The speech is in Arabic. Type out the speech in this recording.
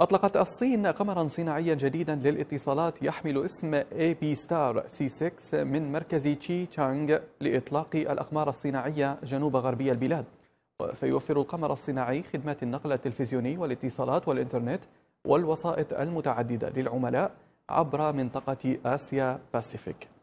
أطلقت الصين قمرا صناعيا جديدا للاتصالات يحمل اسم اي بي ستار سي 6 من مركز تشي تشانغ لإطلاق الأقمار الصناعية جنوب غربي البلاد وسيوفر القمر الصناعي خدمات النقل التلفزيوني والاتصالات والإنترنت والوسائط المتعددة للعملاء عبر منطقة آسيا باسيفيك